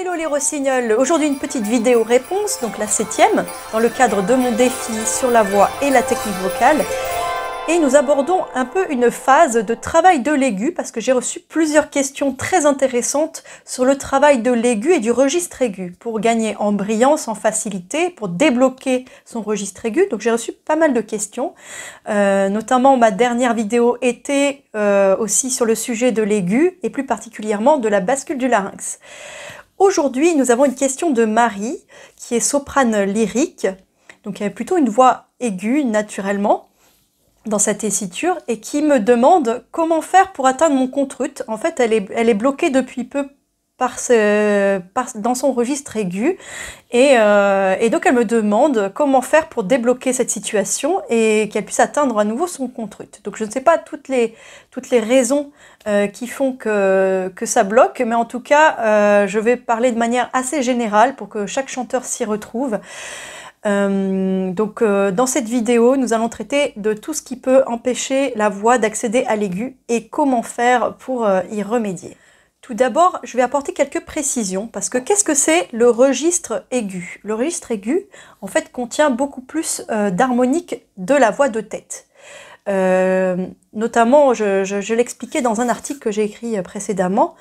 Hello les rossignols Aujourd'hui une petite vidéo réponse, donc la septième, dans le cadre de mon défi sur la voix et la technique vocale. Et nous abordons un peu une phase de travail de l'aigu parce que j'ai reçu plusieurs questions très intéressantes sur le travail de l'aigu et du registre aigu pour gagner en brillance, en facilité, pour débloquer son registre aigu. Donc j'ai reçu pas mal de questions, euh, notamment ma dernière vidéo était euh, aussi sur le sujet de l'aigu et plus particulièrement de la bascule du larynx. Aujourd'hui, nous avons une question de Marie, qui est soprane lyrique, donc elle a plutôt une voix aiguë naturellement dans sa tessiture, et qui me demande comment faire pour atteindre mon contrut. En fait, elle est bloquée depuis peu dans son registre aigu. Euh, et, donc, elle me demande comment faire pour débloquer cette situation et qu'elle puisse atteindre à nouveau son contrut. Donc, je ne sais pas toutes les, toutes les raisons euh, qui font que, que ça bloque, mais en tout cas, euh, je vais parler de manière assez générale pour que chaque chanteur s'y retrouve. donc, dans cette vidéo, nous allons traiter de tout ce qui peut empêcher la voix d'accéder à l'aigu et comment faire pour y remédier. Tout d'abord, je vais apporter quelques précisions parce que qu'est-ce que c'est le registre aigu Le registre aigu, en fait, contient beaucoup plus euh, d'harmoniques de la voix de tête. Euh, notamment, je l'expliquais dans un article que j'ai écrit euh, précédemment,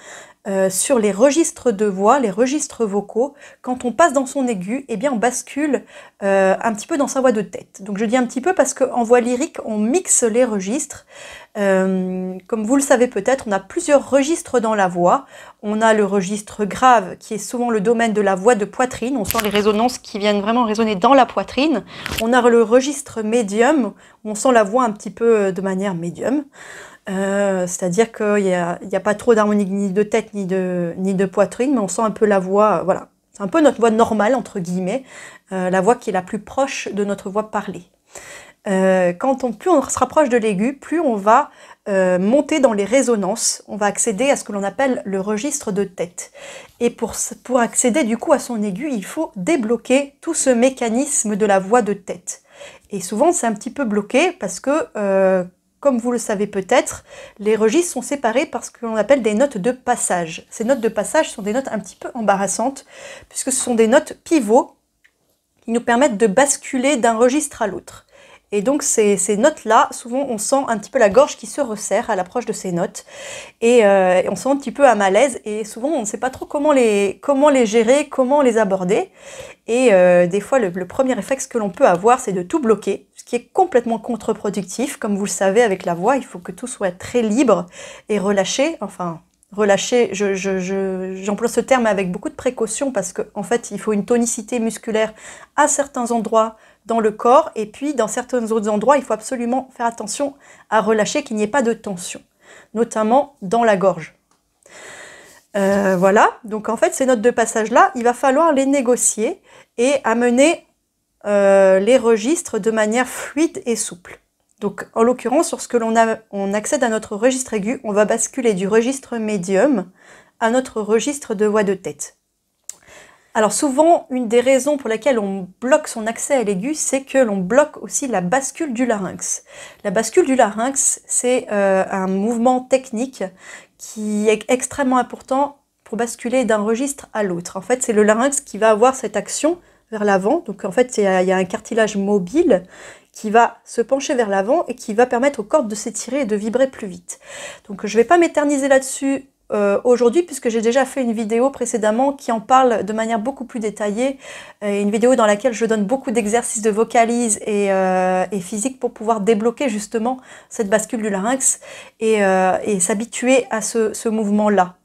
euh, sur les registres de voix, les registres vocaux. Quand on passe dans son aigu, eh bien on bascule euh, un petit peu dans sa voix de tête. Donc je dis un petit peu parce qu'en voix lyrique, on mixe les registres. Euh, comme vous le savez peut-être, on a plusieurs registres dans la voix. On a le registre grave qui est souvent le domaine de la voix de poitrine. On sent les résonances qui viennent vraiment résonner dans la poitrine. On a le registre médium. On sent la voix un petit peu de manière médium. Euh, c'est-à-dire qu'il n'y a, pas trop d'harmonie ni de tête ni de, ni de poitrine, mais on sent un peu la voix, euh, voilà. C'est un peu notre voix normale, entre guillemets, euh, la voix qui est la plus proche de notre voix parlée. quand on, plus on se rapproche de l'aigu, plus on va monter dans les résonances, on va accéder à ce que l'on appelle le registre de tête. Et pour, pour accéder du coup à son aigu, il faut débloquer tout ce mécanisme de la voix de tête. Et souvent c'est un petit peu bloqué parce que comme vous le savez peut-être, les registres sont séparés par ce que l'on appelle des notes de passage. Ces notes de passage sont des notes un petit peu embarrassantes, puisque ce sont des notes pivots qui nous permettent de basculer d'un registre à l'autre. Et donc ces, notes-là, souvent on sent un petit peu la gorge qui se resserre à l'approche de ces notes. Et on euh, on sent un petit peu à malaise et souvent on ne sait pas trop comment les, comment les gérer, comment les aborder. Et euh, des fois le, le premier réflexe que l'on peut avoir, c'est de tout bloquer qui est complètement contre-productif. Comme vous le savez, avec la voix, il faut que tout soit très libre et relâché. Enfin, relâché, j'emploie ce terme avec beaucoup de précaution parce qu'en en fait, il faut une tonicité musculaire à certains endroits dans le corps et puis dans certains autres endroits, il faut absolument faire attention à relâcher qu'il n'y ait pas de tension, notamment dans la gorge. Euh, voilà, donc en fait ces notes de passage-là, il va falloir les négocier et amener euh, les registres de manière fluide et souple. Donc en l'occurrence, lorsque l'on on accède à notre registre aigu, on va basculer du registre médium à notre registre de voix de tête. Alors souvent, une des raisons pour laquelle on bloque son accès à l'aigu, c'est que l'on bloque aussi la bascule du larynx. La bascule du larynx, c'est euh, un mouvement technique qui est extrêmement important pour basculer d'un registre à l'autre. En fait, c'est le larynx qui va avoir cette action vers l'avant. Donc en fait, il y a un cartilage mobile qui va se pencher vers l'avant et qui va permettre aux cordes de s'étirer et de vibrer plus vite. Donc je ne vais pas m'éterniser là-dessus euh, aujourd'hui puisque j'ai déjà fait une vidéo précédemment qui en parle de manière beaucoup plus détaillée, une vidéo dans laquelle je donne beaucoup d'exercices de vocalise et, euh, physique pour pouvoir débloquer justement cette bascule du larynx et, euh, s'habituer à ce mouvement-là.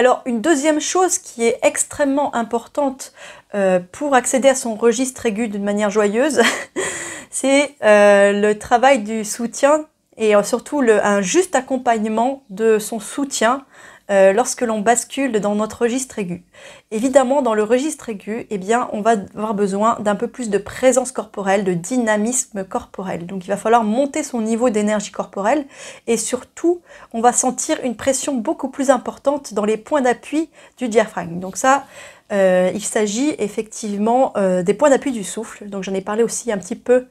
Alors une deuxième chose qui est extrêmement importante euh, pour accéder à son registre aigu d'une manière joyeuse, c'est euh, le travail du soutien et euh, surtout un juste accompagnement de son soutien euh, lorsque l'on bascule dans notre registre aigu. Évidemment, dans le registre aigu, eh bien, on va avoir besoin d'un peu plus de présence corporelle, de dynamisme corporel. Donc, il va falloir monter son niveau d'énergie corporelle et surtout, on va sentir une pression beaucoup plus importante dans les points d'appui du diaphragme. Donc ça, euh, il s'agit effectivement euh, des points d'appui du souffle. Donc, j'en ai parlé aussi un petit peu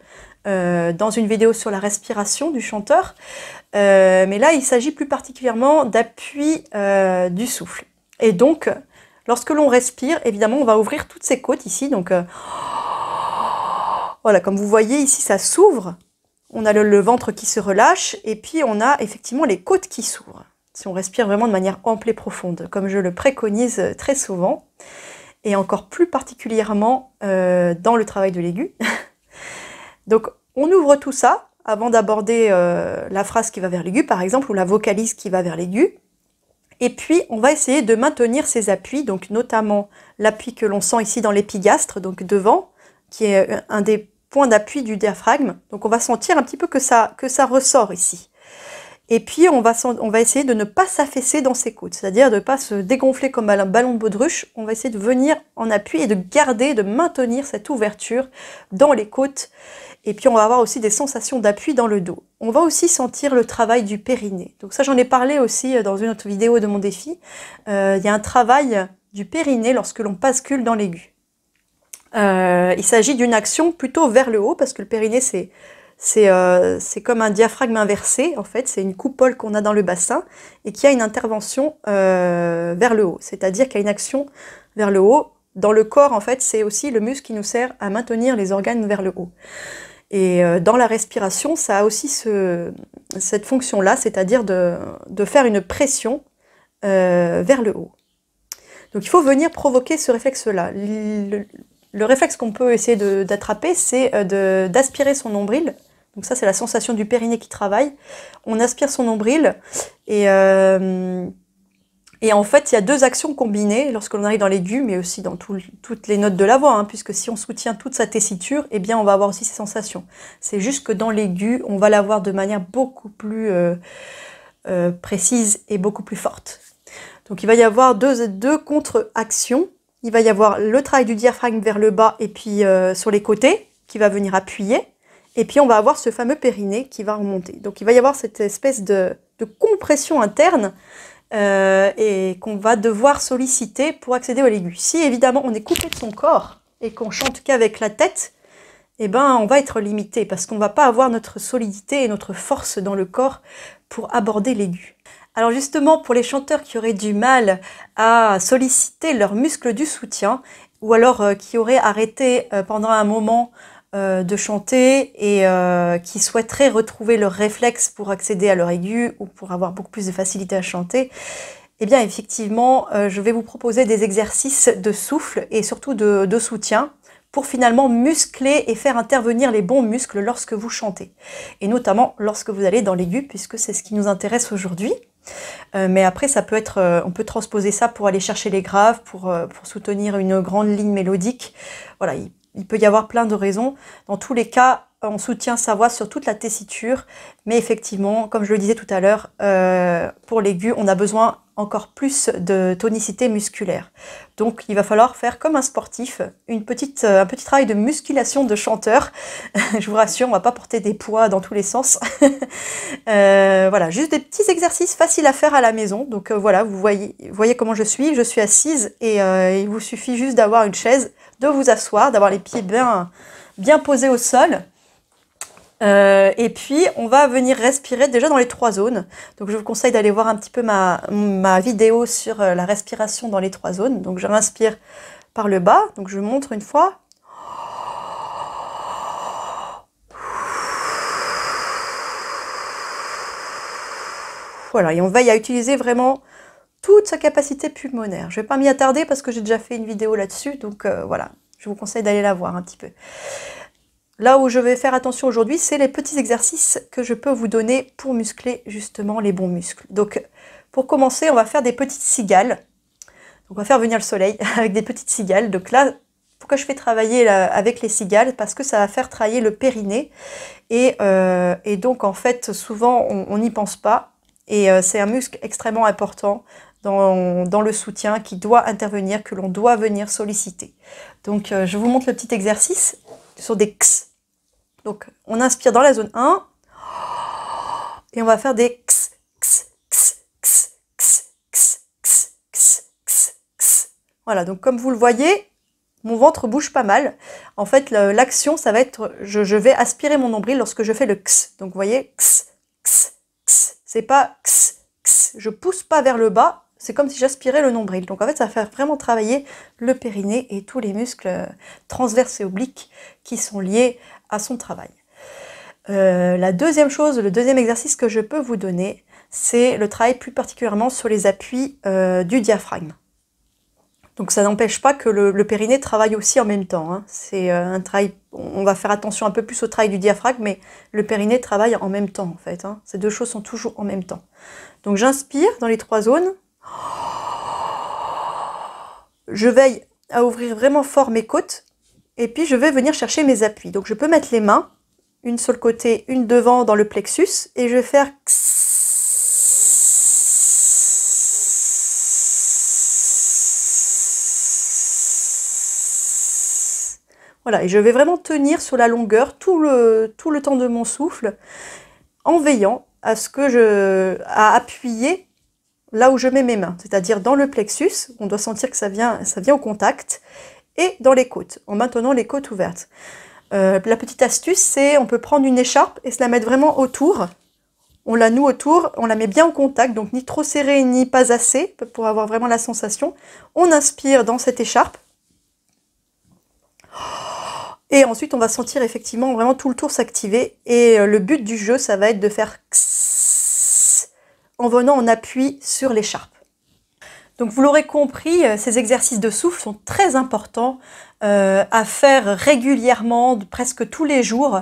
euh, dans une vidéo sur la respiration du chanteur. Euh, mais là, il s'agit plus particulièrement d'appui euh, du souffle. Et donc, lorsque l'on respire, évidemment, on va ouvrir toutes ces côtes ici. Donc, voilà, comme vous voyez ici, ça s'ouvre. On a le, ventre qui se relâche et puis on a effectivement les côtes qui s'ouvrent. Si on respire vraiment de manière ample et profonde, comme je le préconise très souvent et encore plus particulièrement dans le travail de l'aigu, Donc on ouvre tout ça avant d'aborder euh, la phrase qui va vers l'aigu par exemple ou la vocalise qui va vers l'aigu. Et puis on va essayer de maintenir ces appuis, donc notamment l'appui que l'on sent ici dans l'épigastre, donc devant, qui est euh, un des points d'appui du diaphragme. Donc on va sentir un petit peu que ça, ressort ici. Et puis on va, essayer de ne pas s'affaisser dans ses côtes, c'est-à-dire de ne pas se dégonfler comme un ballon de baudruche. On va essayer de venir en appui et de garder, de maintenir cette ouverture dans les côtes et puis on va avoir aussi des sensations d'appui dans le dos. On va aussi sentir le travail du périnée. Donc ça j'en ai parlé aussi euh, dans une autre vidéo de mon défi. Euh, il y a un travail du périnée lorsque l'on bascule dans l'aigu. Euh, il s'agit d'une action plutôt vers le haut parce que le périnée c'est c'est comme un diaphragme inversé, en fait, c'est une coupole qu'on a dans le bassin et qui a une intervention vers le haut, c'est-à-dire qu'il y a une action vers le haut. Dans le corps, en fait, c'est aussi le muscle qui nous sert à maintenir les organes vers le haut. Et euh, dans la respiration, ça a aussi cette fonction-là, c'est-à-dire de, faire une pression euh, vers le haut. Donc il faut venir provoquer ce réflexe-là. Le, réflexe qu'on peut essayer d'attraper, c'est euh, d'aspirer son nombril. Donc ça, c'est la sensation du périnée qui travaille. On aspire son nombril et... Et en fait, il y a deux actions combinées lorsque l'on arrive dans l'aigu, mais aussi dans toutes les notes de la voix, hein, puisque si on soutient toute sa tessiture, eh bien, on va avoir aussi ces sensations. C'est juste que dans l'aigu, on va l'avoir de manière beaucoup plus euh, euh, précise et beaucoup plus forte. Donc, il va y avoir deux, deux contre-actions. Il va y avoir le travail du diaphragme vers le bas et puis euh, sur les côtés, qui va venir appuyer. Et puis, on va avoir ce fameux périnée qui va remonter. Donc, il va y avoir cette espèce de, de compression interne euh, et qu'on va devoir solliciter pour accéder aux aigus. Si évidemment on est coupé de son corps et qu'on chante qu'avec la tête, eh ben on va être limité parce qu'on va pas avoir notre solidité et notre force dans le corps pour aborder l'aigu. Alors justement pour les chanteurs qui auraient du mal à solliciter leurs muscles du soutien ou alors euh, qui auraient arrêté euh, pendant un moment euh, de chanter et euh, qui souhaiteraient retrouver leur réflexe pour accéder à leur aigu ou pour avoir beaucoup plus de facilité à chanter, eh bien effectivement, euh, je vais vous proposer des exercices de souffle et surtout de, soutien pour finalement muscler et faire intervenir les bons muscles lorsque vous chantez. Et notamment lorsque vous allez dans l'aigu, puisque c'est ce qui nous intéresse aujourd'hui. mais après, ça peut être, on peut transposer ça pour aller chercher les graves, pour, pour soutenir une grande ligne mélodique. Voilà, il peut y avoir plein de raisons. Dans tous les cas, on soutient sa voix sur toute la tessiture, mais effectivement, comme je le disais tout à l'heure, euh, pour l'aigu, on a besoin encore plus de tonicité musculaire. Donc il va falloir faire comme un sportif, une petite, euh, un petit travail de musculation de chanteur. Je vous rassure, on va pas porter des poids dans tous les sens. Euh, voilà, juste des petits exercices faciles à faire à la maison. Donc euh, voilà, vous voyez, voyez comment je suis. Je suis assise et il vous suffit juste d'avoir une chaise, de vous asseoir, d'avoir les pieds bien, bien posés au sol. Euh, et puis, on va venir respirer déjà dans les trois zones. Donc, je vous conseille d'aller voir un petit peu ma, vidéo sur euh, la respiration dans les trois zones. Donc, je respire par le bas. Donc, je montre une fois. Voilà, et on veille à utiliser vraiment toute sa capacité pulmonaire. Je ne vais pas m'y attarder parce que j'ai déjà fait une vidéo là-dessus, donc euh, voilà, je vous conseille d'aller la voir un petit peu. Là où je vais faire attention aujourd'hui, c'est les petits exercices que je peux vous donner pour muscler justement les bons muscles. Donc pour commencer, on va faire des petites cigales. on va faire venir le soleil avec des petites cigales. Donc là, pourquoi je fais travailler avec les cigales Parce que ça va faire travailler le périnée. Et, euh, donc en fait, souvent, on n'y pense pas. Et euh, c'est un muscle extrêmement important dans, le soutien qui doit intervenir, que l'on doit venir solliciter. Donc euh, je vous montre le petit exercice sur des X. Donc, on inspire dans la zone 1. Et on va faire des x, x, x, x, x, x, x, x, x, x. Voilà, donc comme vous le voyez, mon ventre bouge pas mal. En fait, l'action, ça va être, je, vais aspirer mon nombril lorsque je fais le x. Donc, vous voyez, x, x, x. C'est pas x, x. Je pousse pas vers le bas, c'est comme si j'aspirais le nombril. Donc en fait, ça va faire vraiment travailler le périnée et tous les muscles transverses et obliques qui sont liés à son travail. Euh, la deuxième chose, le deuxième exercice que je peux vous donner, c'est le travail plus particulièrement sur les appuis euh, du diaphragme. Donc ça n'empêche pas que le, périnée travaille aussi en même temps. Hein. C'est euh, un travail, on va faire attention un peu plus au travail du diaphragme, mais le périnée travaille en même temps en fait. Hein. Ces deux choses sont toujours en même temps. Donc j'inspire dans les trois zones. Je veille à ouvrir vraiment fort mes côtes et puis je vais venir chercher mes appuis. Donc je peux mettre les mains, une sur le côté, une devant dans le plexus, et je vais faire Voilà, et je vais vraiment tenir sur la longueur tout le, tout le temps de mon souffle en veillant à ce que je à appuyer là où je mets mes mains, c'est-à-dire dans le plexus, on doit sentir que ça vient ça vient au contact et dans les côtes, en maintenant les côtes ouvertes. Euh, la petite astuce, c'est on peut prendre une écharpe et se la mettre vraiment autour. On la noue autour, on la met bien en contact, donc ni trop serré ni pas assez pour avoir vraiment la sensation. On inspire dans cette écharpe. Et ensuite, on va sentir effectivement vraiment tout le tour s'activer. Et euh, le but du jeu, ça va être de faire en venant en appui sur l'écharpe. Donc vous l'aurez compris, euh, ces exercices de souffle sont très importants euh, à faire régulièrement, presque tous les jours.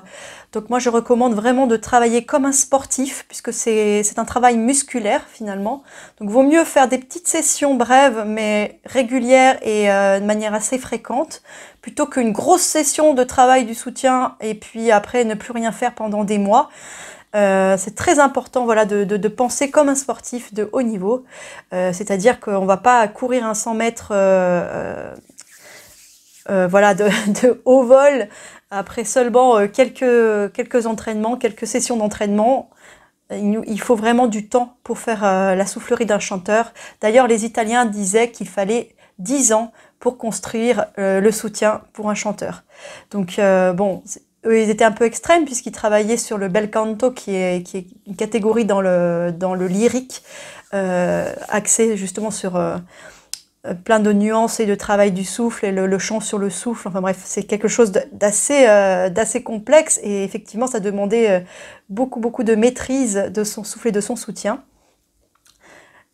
Donc moi je recommande vraiment de travailler comme un sportif, puisque c'est un travail musculaire finalement. Donc vaut mieux faire des petites sessions brèves, mais régulières et euh, de manière assez fréquente, plutôt qu'une grosse session de travail du soutien et puis après ne plus rien faire pendant des mois. Euh, c'est très important voilà, de, penser comme un sportif de haut niveau, euh, c'est-à-dire qu'on ne va pas courir un 100 mètres euh, voilà, de, haut vol après seulement quelques, quelques entraînements, quelques sessions d'entraînement. Il faut vraiment du temps pour faire la soufflerie d'un chanteur. D'ailleurs, les Italiens disaient qu'il fallait 10 ans pour construire le soutien pour un chanteur. Donc, bon, ils étaient un peu extrêmes puisqu'ils travaillaient sur le bel canto, qui est, une catégorie dans le, dans le lyrique, euh, axée justement sur euh, plein de nuances et de travail du souffle et le, chant sur le souffle. Enfin bref, c'est quelque chose d'assez euh, d'assez complexe et effectivement, ça demandait beaucoup, beaucoup de maîtrise de son souffle et de son soutien.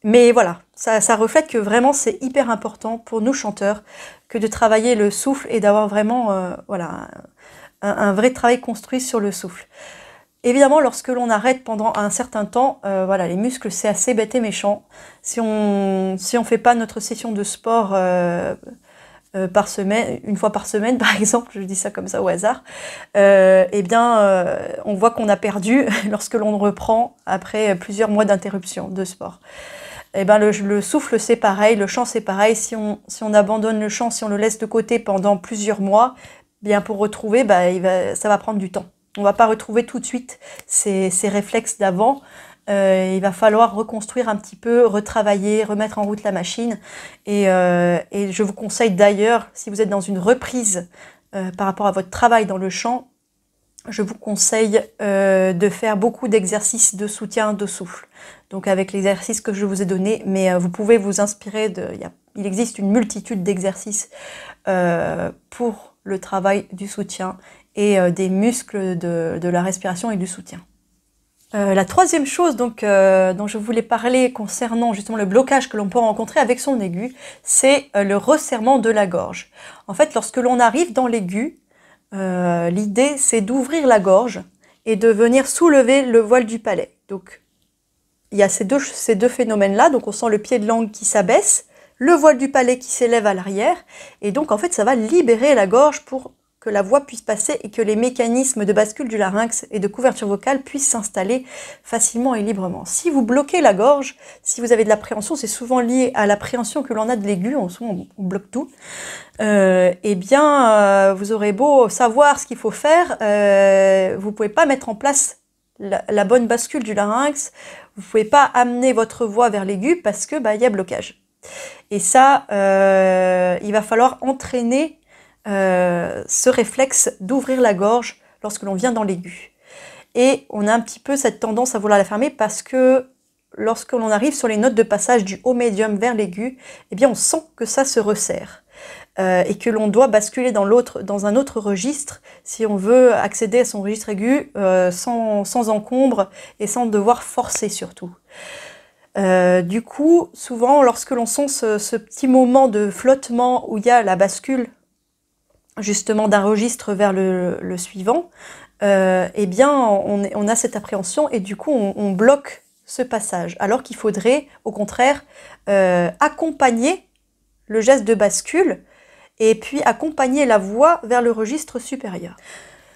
Mais voilà, ça, reflète que vraiment c'est hyper important pour nous chanteurs que de travailler le souffle et d'avoir vraiment voilà un, vrai travail construit sur le souffle. Évidemment, lorsque l'on arrête pendant un certain temps, euh, voilà, les muscles, c'est assez bête et méchant. Si on si on fait pas notre session de sport euh, euh, par semaine, une fois par semaine, par exemple, je dis ça comme ça au hasard, eh bien, on voit qu'on a perdu lorsque l'on reprend après plusieurs mois d'interruption de sport. Eh ben le, souffle c'est pareil, le chant c'est pareil. Si on, si on abandonne le chant, si on le laisse de côté pendant plusieurs mois, pour retrouver, bah, ça va prendre du temps. On ne va pas retrouver tout de suite ces, réflexes d'avant. Euh, il va falloir reconstruire un petit peu, retravailler, remettre en route la machine. Et, euh, je vous conseille d'ailleurs, si vous êtes dans une reprise euh, par rapport à votre travail dans le champ, je vous conseille de faire beaucoup d'exercices de soutien de souffle. Donc avec l'exercice que je vous ai donné, mais vous pouvez vous inspirer de. il existe une multitude d'exercices pour le travail du soutien et euh, des muscles de, la respiration et du soutien. Euh, la troisième chose euh, dont je voulais parler concernant justement le blocage que l'on peut rencontrer avec son aigu, c'est le resserrement de la gorge. En fait, lorsque l'on arrive dans l'aigu, l'idée c'est d'ouvrir la gorge et de venir soulever le voile du palais. Donc il y a ces deux, ces deux phénomènes-là, donc on sent le pied de langue qui s'abaisse, le voile du palais qui s'élève à l'arrière, et donc en fait ça va libérer la gorge pour que la voix puisse passer et que les mécanismes de bascule du larynx et de couverture vocale puissent s'installer facilement et librement. Si vous bloquez la gorge, si vous avez de l'appréhension, c'est souvent lié à l'appréhension que l'on a de l'aigu, on, bloque tout, euh, eh bien euh, vous aurez beau savoir ce qu'il faut faire, vous euh, vous pouvez pas mettre en place la, bonne bascule du larynx, vous pouvez pas amener votre voix vers l'aigu parce que bah y a blocage. Et ça, euh, il va falloir entraîner euh, ce réflexe d'ouvrir la gorge lorsque l'on vient dans l'aigu. Et on a un petit peu cette tendance à vouloir la fermer parce que lorsque l'on arrive sur les notes de passage du haut médium vers l'aigu, eh bien on sent que ça se resserre. Euh, et que l'on doit basculer dans l'autre, dans un autre registre, si on veut accéder à son registre aigu sans, sans, encombre et sans devoir forcer surtout. Euh, du coup, souvent, lorsque l'on sent ce, petit moment de flottement où il y a la bascule justement d'un registre vers le, suivant, euh, eh bien, on, a cette appréhension et du coup, on, bloque ce passage. Alors qu'il faudrait, au contraire, euh, accompagner le geste de bascule et puis accompagner la voix vers le registre supérieur.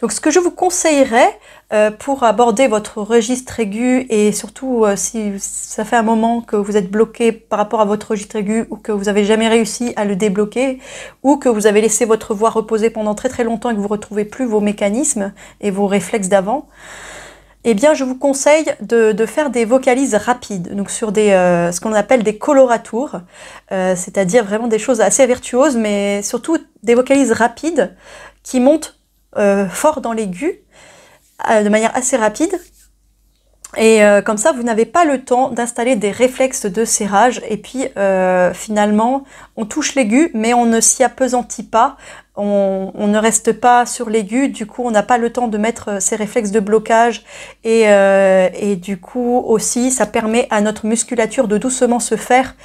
Donc ce que je vous conseillerais euh, pour aborder votre registre aigu et surtout euh, si ça fait un moment que vous êtes bloqué par rapport à votre registre aigu ou que vous n'avez jamais réussi à le débloquer ou que vous avez laissé votre voix reposer pendant très très longtemps et que vous ne retrouvez plus vos mécanismes et vos réflexes d'avant, eh bien je vous conseille de, faire des vocalises rapides, donc sur des, euh, ce qu'on appelle des coloratours, c'est-à-dire vraiment des choses assez virtuoses mais surtout des vocalises rapides qui montent euh, fort dans l'aigu, euh, de manière assez rapide. Et euh, comme ça, vous n'avez pas le temps d'installer des réflexes de serrage. Et puis, finalement, on touche l'aigu, mais on ne s'y appesantit pas. On, ne reste pas sur l'aigu. Du coup, on n'a pas le temps de mettre ces réflexes de blocage. Et, et du coup, aussi, ça permet à notre musculature de doucement se faire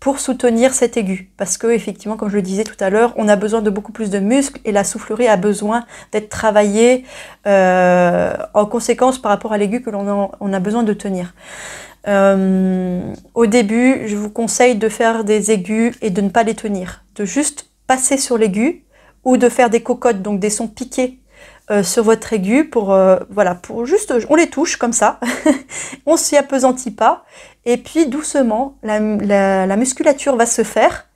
pour soutenir cet aigu. Parce que, effectivement, comme je le disais tout à l'heure, on a besoin de beaucoup plus de muscles et la soufflerie a besoin d'être travaillée euh, en conséquence par rapport à l'aigu que l'on a, on a besoin de tenir. Euh, au début, je vous conseille de faire des aigus et de ne pas les tenir, de juste passer sur l'aigu ou de faire des cocottes, donc des sons piqués euh, sur votre aigu pour euh, voilà pour juste on les touche comme ça, on s'y appesantit pas et puis doucement la, musculature va se faire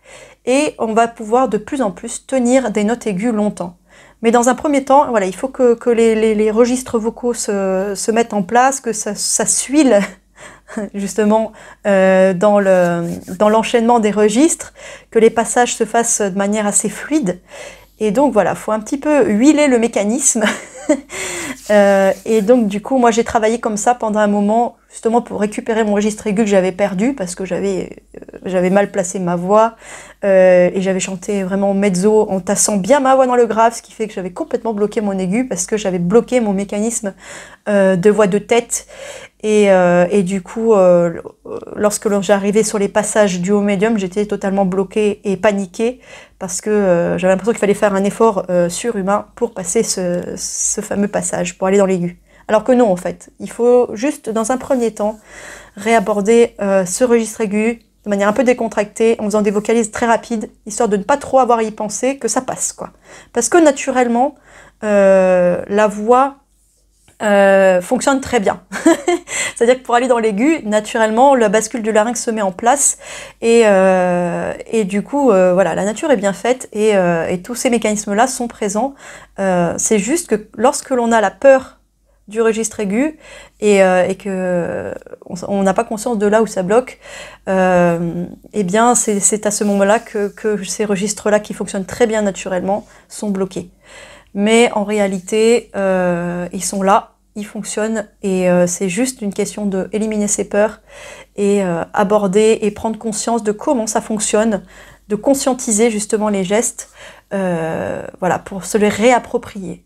et on va pouvoir de plus en plus tenir des notes aiguës longtemps. Mais dans un premier temps, voilà, il faut que, les, registres vocaux se, mettent en place, que ça, ça justement euh, dans l'enchaînement le, dans des registres, que les passages se fassent de manière assez fluide. Et donc voilà, faut un petit peu huiler le mécanisme. Euh, et donc du coup, moi j'ai travaillé comme ça pendant un moment, justement pour récupérer mon registre aigu que j'avais perdu parce que j'avais euh, j'avais mal placé ma voix euh, et j'avais chanté vraiment mezzo en tassant bien ma voix dans le grave, ce qui fait que j'avais complètement bloqué mon aigu parce que j'avais bloqué mon mécanisme de voix de tête euh, et, du coup, euh, lorsque j'arrivais sur les passages du haut médium, j'étais totalement bloquée et paniquée parce que euh, j'avais l'impression qu'il fallait faire un effort surhumain pour passer ce, fameux passage, pour aller dans l'aigu. Alors que non, en fait, il faut juste, dans un premier temps, réaborder ce registre aigu de manière un peu décontractée, en faisant des vocalises très rapides, histoire de ne pas trop avoir à y penser, que ça passe, quoi. Parce que naturellement, la voix euh, fonctionne très bien. C'est-à-dire que pour aller dans l'aigu, naturellement, la bascule du larynx se met en place et, euh, du coup, euh, voilà, la nature est bien faite et, tous ces mécanismes-là sont présents. C'est juste que lorsque l'on a la peur du registre aigu et, qu'on que on n'a pas conscience de là où ça bloque, euh, eh bien c'est à ce moment-là que ces registres-là qui fonctionnent très bien naturellement sont bloqués mais en réalité, euh, ils sont là, ils fonctionnent, et euh, c'est juste une question de éliminer ses peurs et euh, aborder et prendre conscience de comment ça fonctionne, de conscientiser justement les gestes, voilà, pour se les réapproprier.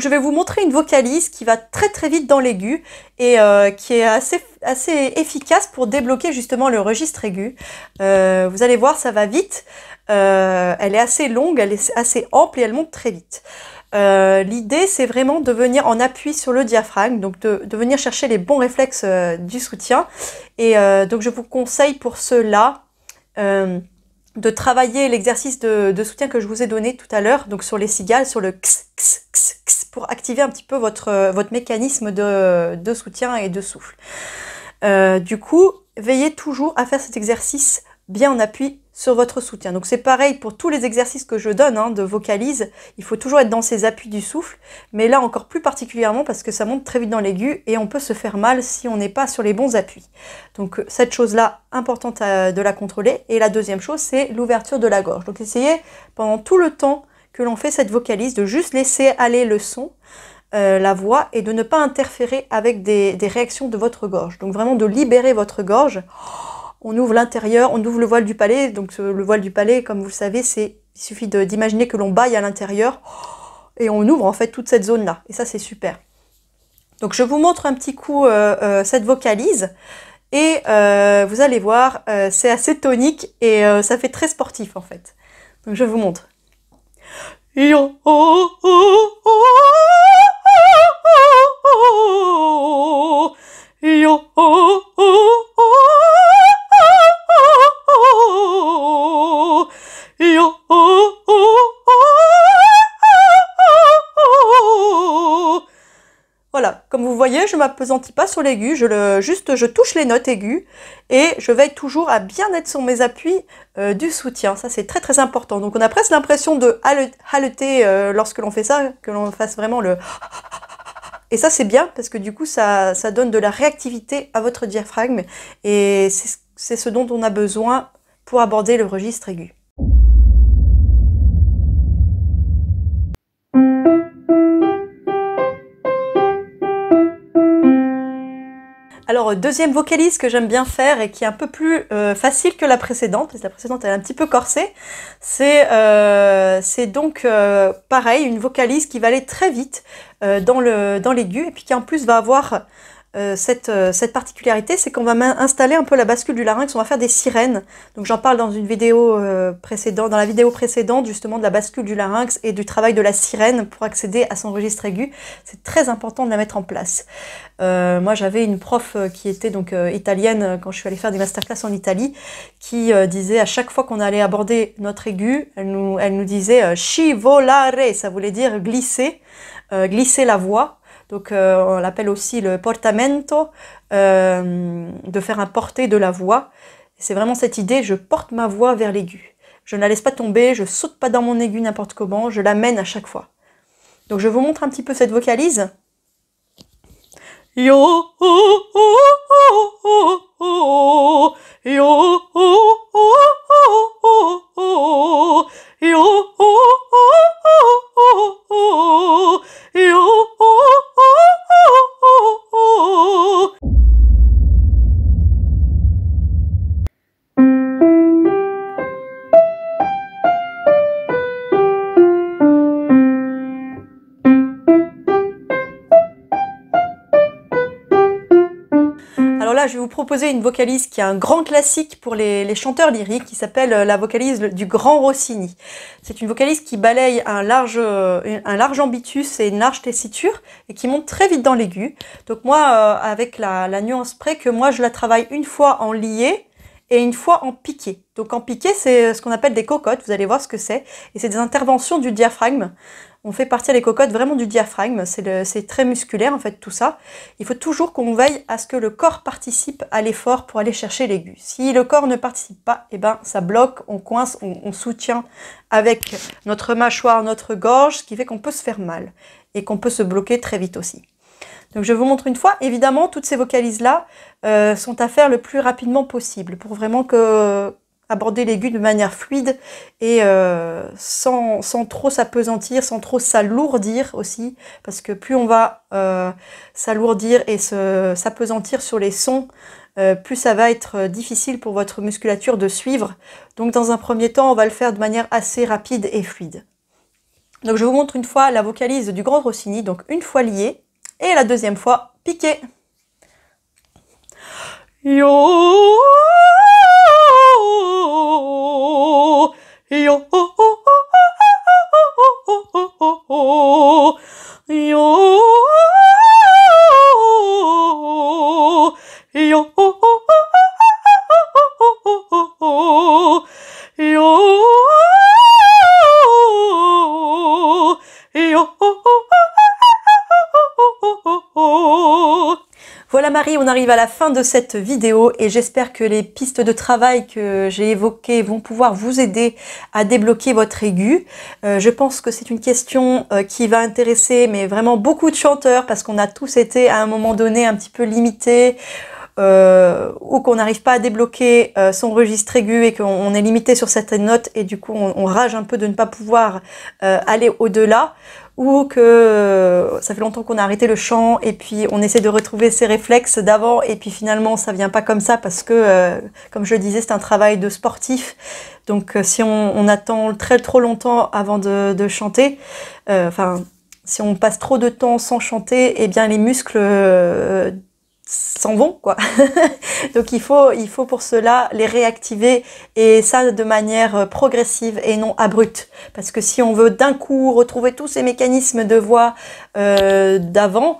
je vais vous montrer une vocalise qui va très très vite dans l'aigu et euh, qui est assez, assez efficace pour débloquer justement le registre aigu. Euh, vous allez voir, ça va vite. Euh, elle est assez longue, elle est assez ample et elle monte très vite. L'idée, c'est vraiment de venir en appui sur le diaphragme, donc de, venir chercher les bons réflexes du soutien. Et donc je vous conseille pour cela de travailler l'exercice de, soutien que je vous ai donné tout à l'heure, donc sur les cigales, sur le x, pour activer un petit peu votre, euh, votre mécanisme de, soutien et de souffle. Euh, du coup, veillez toujours à faire cet exercice bien en appui sur votre soutien. Donc c'est pareil pour tous les exercices que je donne hein, de vocalise, il faut toujours être dans ces appuis du souffle, mais là encore plus particulièrement parce que ça monte très vite dans l'aigu et on peut se faire mal si on n'est pas sur les bons appuis. Donc euh, cette chose-là, importante de la contrôler. Et la deuxième chose, c'est l'ouverture de la gorge. Donc essayez pendant tout le temps que l'on fait cette vocalise, de juste laisser aller le son, euh, la voix, et de ne pas interférer avec des, réactions de votre gorge. Donc vraiment de libérer votre gorge. Oh, on ouvre l'intérieur, on ouvre le voile du palais. Donc euh, le voile du palais, comme vous le savez, c'est il suffit d'imaginer que l'on baille à l'intérieur oh, et on ouvre en fait toute cette zone-là. Et ça, c'est super. Donc je vous montre un petit coup euh, cette vocalise et vous allez voir, c'est assez tonique et ça fait très sportif en fait. Donc je vous montre. Yo, oh, oh, oh, Oh! Oh! Oh! yo, oh, oh, oh, yo, oh, oh. Comme vous voyez, je ne m'apesantis pas sur l'aigu, je le, juste je touche les notes aiguës et je veille toujours à bien être sur mes appuis euh, du soutien. Ça, c'est très très important. Donc on a presque l'impression de haleter euh, lorsque l'on fait ça, que l'on fasse vraiment le... Et ça, c'est bien parce que du coup, ça, ça donne de la réactivité à votre diaphragme et c'est ce dont on a besoin pour aborder le registre aigu. Alors, euh, deuxième vocaliste que j'aime bien faire et qui est un peu plus euh, facile que la précédente, parce que la précédente elle est un petit peu corsée, c'est euh, donc pareil, une vocalise qui va aller très vite dans l'aigu dans et puis qui en plus va avoir euh, euh, cette, particularité, c'est qu'on va installer un peu la bascule du larynx, on va faire des sirènes. Donc j'en parle dans une vidéo euh, précédente, dans la vidéo précédente justement de la bascule du larynx et du travail de la sirène pour accéder à son registre aigu. C'est très important de la mettre en place. moi j'avais une prof qui était donc italienne quand je suis allé faire des masterclass en Italie, qui disait à chaque fois qu'on allait aborder notre aigu, elle nous, elle nous disait scivolare, ça voulait dire glisser, glisser la voix donc euh, on l'appelle aussi le portamento, euh, de faire un porté de la voix. C'est vraiment cette idée, je porte ma voix vers l'aigu. Je ne la laisse pas tomber, je saute pas dans mon aigu n'importe comment, je l'amène à chaque fois. Donc je vous montre un petit peu cette vocalise. Yo, oh, oh, oh, oh, oh, yo, oh, oh, oh, oh, yo, oh, oh, oh, oh, yo, oh, oh, oh, oh. je vais vous proposer une vocalise qui est un grand classique pour les, chanteurs lyriques, qui s'appelle euh, la vocalise du grand Rossini. C'est une vocalise qui balaye un large, euh, un large ambitus et une large tessiture, et qui monte très vite dans l'aigu. Donc moi, euh, avec la, la nuance près que moi, je la travaille une fois en lié, et une fois en piqué. Donc en piqué, c'est ce qu'on appelle des cocottes, vous allez voir ce que c'est, et c'est des interventions du diaphragme on fait partir les cocottes vraiment du diaphragme, c'est très musculaire en fait tout ça. Il faut toujours qu'on veille à ce que le corps participe à l'effort pour aller chercher l'aigu. Si le corps ne participe pas, et eh ben ça bloque, on coince, on, soutient avec notre mâchoire, notre gorge, ce qui fait qu'on peut se faire mal et qu'on peut se bloquer très vite aussi. Donc je vous montre une fois, évidemment toutes ces vocalises là euh, sont à faire le plus rapidement possible pour vraiment que aborder l'aigu de manière fluide et euh, sans, trop s'apesantir, sans trop s'alourdir aussi, parce que plus on va euh, s'alourdir et s'apesantir sur les sons, euh, plus ça va être difficile pour votre musculature de suivre. Donc dans un premier temps, on va le faire de manière assez rapide et fluide. Donc je vous montre une fois la vocalise du grand Rossini, donc une fois liée, et la deuxième fois piqué Yo よよよ Voilà Marie, on arrive à la fin de cette vidéo et j'espère que les pistes de travail que j'ai évoquées vont pouvoir vous aider à débloquer votre aigu. Euh, je pense que c'est une question euh, qui va intéresser mais vraiment beaucoup de chanteurs parce qu'on a tous été à un moment donné un petit peu limités euh, ou qu'on n'arrive pas à débloquer son registre aigu et qu'on est limité sur certaines notes et du coup on, rage un peu de ne pas pouvoir aller au-delà ou que euh, ça fait longtemps qu'on a arrêté le chant et puis on essaie de retrouver ses réflexes d'avant et puis finalement ça vient pas comme ça parce que euh, comme je le disais c'est un travail de sportif donc euh, si on, attend très trop longtemps avant de, chanter enfin si on passe trop de temps sans chanter eh bien les muscles s'en vont quoi. Donc il faut, il faut pour cela les réactiver et ça de manière euh, progressive et non abrupte. Parce que si on veut d'un coup retrouver tous ces mécanismes de voix euh, d'avant,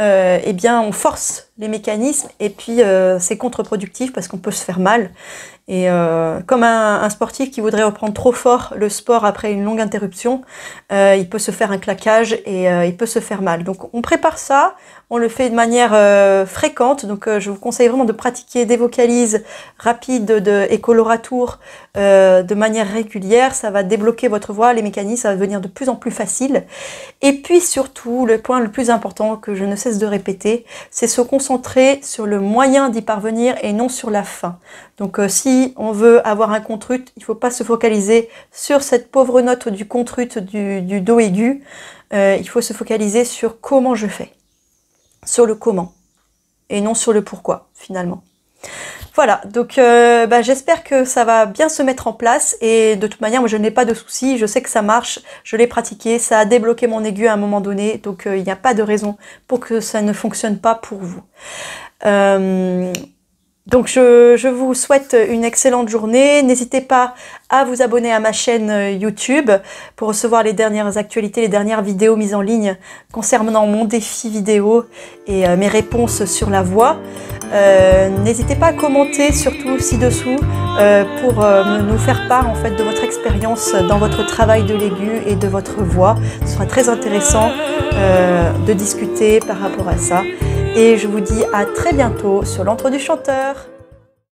euh, eh bien on force les mécanismes et puis c'est contre-productif parce qu'on peut se faire mal et euh, comme un, sportif qui voudrait reprendre trop fort le sport après une longue interruption, euh, il peut se faire un claquage et euh, il peut se faire mal. Donc on prépare ça, on le fait de manière fréquente. Donc je vous conseille vraiment de pratiquer des vocalises rapides et coloratours de manière régulière. Ça va débloquer votre voix, les mécanismes, ça va devenir de plus en plus facile. Et puis surtout, le point le plus important que je ne cesse de répéter, c'est se concentrer sur le moyen d'y parvenir et non sur la fin. Donc si on veut avoir un contrut, il ne faut pas se focaliser sur cette pauvre note du contrut du, du Do aigu. Euh, il faut se focaliser sur comment je fais, sur le comment, et non sur le pourquoi finalement. Voilà, donc euh, bah, j'espère que ça va bien se mettre en place et de toute manière, moi je n'ai pas de soucis, je sais que ça marche, je l'ai pratiqué, ça a débloqué mon aigu à un moment donné, donc euh, il n'y a pas de raison pour que ça ne fonctionne pas pour vous. Donc je, vous souhaite une excellente journée. N'hésitez pas à vous abonner à ma chaîne euh, YouTube pour recevoir les dernières actualités, les dernières vidéos mises en ligne concernant mon défi vidéo et euh, mes réponses sur la voix, euh, N'hésitez pas à commenter surtout ci-dessous pour nous faire part en fait de votre expérience dans votre travail de l'aigu et de votre voix. Ce sera très intéressant de discuter par rapport à ça et je vous dis à très bientôt sur l'entre du chanteur.